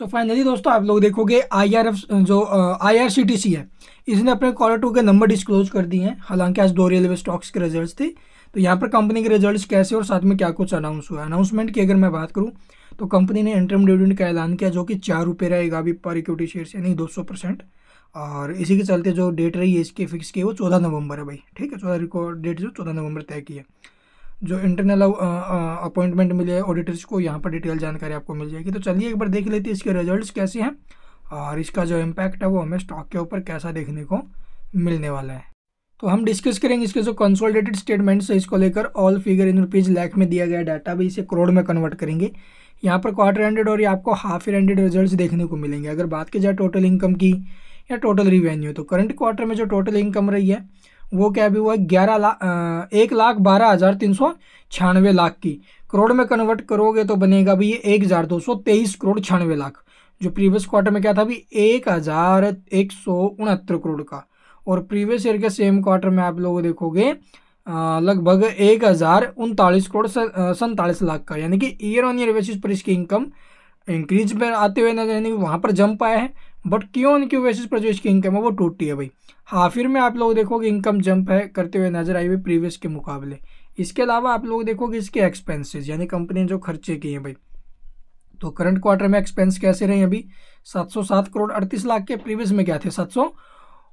सो so finally दोस्तों आप लोग देखोगे आई आर एफ जो I R C T C है इसने अपने कॉलर टू के नंबर डिस्क्लोज कर दिए हैं हालांकि आज दो रेलवे स्टॉक्स के रिजल्ट्स थे तो यहाँ पर कंपनी के रिजल्ट्स कैसे और साथ में क्या कुछ अनाउंस हुआ अनाउंसमेंट की अगर मैं बात करूँ तो कंपनी ने इंटरम डिविडेंड का ऐलान किया जो कि चार रुपये रहेगा अभी पर इक्विटी शेयर से यानी दो सौ परसेंट और इसी के चलते जो डेट रही है इसकी फिक्स की वो चौदह नवंबर है भाई ठीक है चौदह रिकॉर्ड डेट जो चौदह नवंबर तय की है जो इंटरनल अपॉइंटमेंट मिले ऑडिटर्स को यहाँ पर डिटेल जानकारी आपको मिल जाएगी तो चलिए एक बार देख लेते हैं इसके रिजल्ट्स कैसे हैं और इसका जो इम्पैक्ट है वो हमें स्टॉक के ऊपर कैसा देखने को मिलने वाला है तो हम डिस्कस करेंगे इसके जो कंसोलिडेटेड स्टेटमेंट्स है इसको लेकर all figure in rupees lakh में दिया गया डाटा भी इसे करोड़ में कन्वर्ट करेंगे यहाँ पर क्वार्टर एंडेड और ये आपको हाफ ईयर एंडेड रिजल्ट्स देखने को मिलेंगे अगर बात की जाए टोटल इनकम की या टोटल रिवेन्यू तो करंट क्वार्टर में जो टोटल इनकम रही है वो क्या भी हुआ ग्यारह लाख एक लाख बारह हज़ार तीन सौ छियानवे लाख की करोड़ में कन्वर्ट करोगे तो बनेगा भी ये एक हज़ार दो सौ तेईस करोड़ छियानवे लाख जो प्रीवियस क्वार्टर में क्या था भाई एक हज़ार एक सौ उनहत्तर करोड़ का और प्रीवियस ईयर के सेम क्वार्टर में आप लोग देखोगे लगभग एक हज़ार उनतालीस करोड़ सैतालीस लाख का यानी कि ईयर ऑन ईयर बेसिस पर इसकी इनकम इंक्रीज में आते हुए नजर यानी कि वहाँ पर जंप आया है बट क्यों उनकी वैसे प्रदेश की इनकम है वो टूटी है भाई हाफिर में आप लोग देखोगे इनकम जंप है करते हुए नजर आई हुई प्रीवियस के मुकाबले इसके अलावा आप लोग देखोगे इसके एक्सपेंसेस यानी कंपनी जो खर्चे किए हैं भाई तो करंट क्वार्टर में एक्सपेंस कैसे रहे अभी सात करोड़ अड़तीस लाख के प्रीवियस में क्या थे सात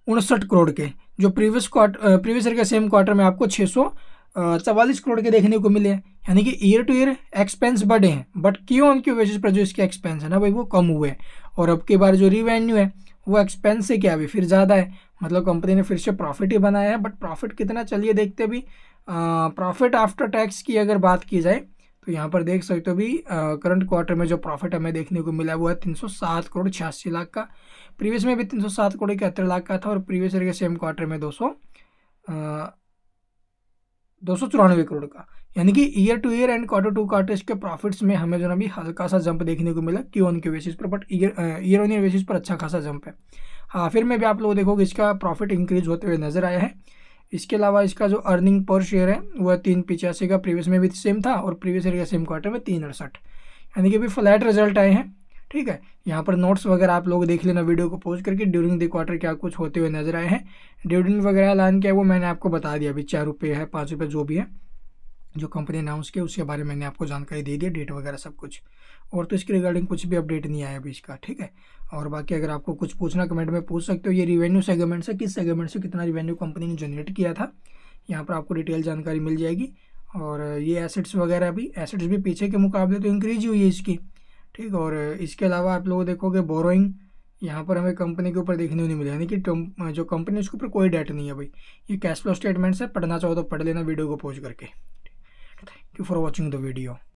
उनसठ करोड़ के जो प्रीवियस क्वार्टर प्रीवियस ईयर के सेम क्वार्टर में आपको छः सौ करोड़ के देखने को मिले यानी कि ईयर टू ईयर एक्सपेंस बढ़े हैं बट क्यों उनकी वेजेस पर जो इसके एक्सपेंस है ना भाई वो कम हुए हैं और अब के बार जो रिवेन्यू है वो एक्सपेंस से क्या अभी फिर ज़्यादा है मतलब कंपनी ने फिर से प्रॉफिट ही बनाया है बट प्रॉफिट कितना चलिए देखते अभी प्रॉफिट आफ्टर टैक्स की अगर बात की जाए तो यहाँ पर देख सकते हो भी करंट क्वार्टर में जो प्रॉफिट हमें देखने को मिला वो है तीन सौ सात करोड़ छियासी लाख का प्रीवियस में भी तीन सौ सात करोड़ इकहत्तर लाख का था और प्रीवियस ईयर के सेम क्वार्टर में दो सौ दो करोड़ का यानी कि year to year and quarter to quarter के प्रॉफिट्स में हमें जो ना अभी हल्का सा जंप देखने को मिला क्यू ऑन के बेसिस पर but year year on year basis पर अच्छा खासा जंप है हाँ, फिर में भी आप लोग देखोगे इसका प्रॉफिट इंक्रीज होते हुए नजर आया है इसके अलावा इसका जो अर्निंग पर शेयर है वह तीन पिचासी का प्रीवियस में भी सेम था और प्रीवियस ईयर का सेम क्वार्टर में तीन अड़सठ यानी कि अभी फ्लैट रिजल्ट आए हैं ठीक है यहाँ पर नोट्स वगैरह आप लोग देख लेना वीडियो को पोस्ट करके ड्यूरिंग द क्वार्टर क्या कुछ होते हुए नजर आए हैं डिविडेंड वगैरह ऐलान है वो मैंने आपको बता दिया अभी चार रुपये है पाँच रुपये जो भी है जो कंपनी अनाउंस किया उसके बारे में मैंने आपको जानकारी दे दी डेट वगैरह सब कुछ और तो इसके रिगार्डिंग कुछ भी अपडेट नहीं आया अभी इसका ठीक है और बाकी अगर आपको कुछ पूछना कमेंट में पूछ सकते हो ये रिवेन्यू सेगमेंट से किस सेगमेंट से कितना रिवेन्यू कंपनी ने जनरेट किया था यहाँ पर आपको डिटेल जानकारी मिल जाएगी और ये एसेट्स वगैरह भी एसेट्स भी पीछे के मुकाबले तो इंक्रीज हुई है इसकी ठीक और इसके अलावा आप लोग देखोगे बोरोइंग यहाँ पर हमें कंपनी के ऊपर देखने को नहीं मिला यानी कि जो कंपनी है उसके ऊपर कोई डेट नहीं है भाई ये कैश फ्लो स्टेटमेंट है पढ़ना चाहो तो पढ़ लेना वीडियो को पोज करके thank you for watching the video